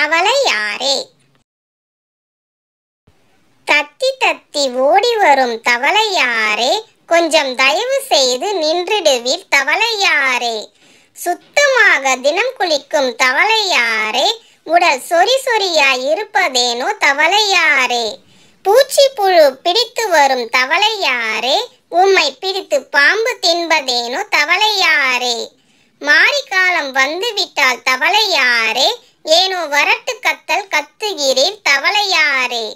தவளை யாரே தத்தி தத்தி ஓடி வரும் தவளை யாரே கொஞ்சம் தயவு செய்து நின்றுடுவீர் தவளையாரே சுத்தமாக தினம் குளிக்கும் தவளையாரே உடல் சொறி சொறியாய் இருப்பதேனோ தவளையாரே பூச்சி புழு பிடித்து வரும் தவளையாரே உம்மை பிடித்து பாம்பு தின்பதேனோ தவளையாரே மாரிக்காலம் வந்துவிட்டால் தவளையாரே ஏனோ வரட்டு கத்தல் கத்துகிறேன் தவளையாரே